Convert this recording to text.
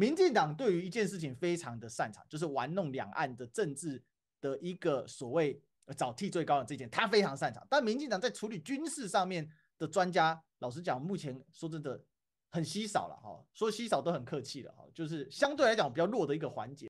民进党对于一件事情非常的擅长，就是玩弄两岸的政治的一个所谓找替罪羔羊这件，他非常擅长。但民进党在处理军事上面的专家，老实讲，目前说真的，很稀少了哈，说稀少都很客气了哈，就是相对来讲比较弱的一个环节。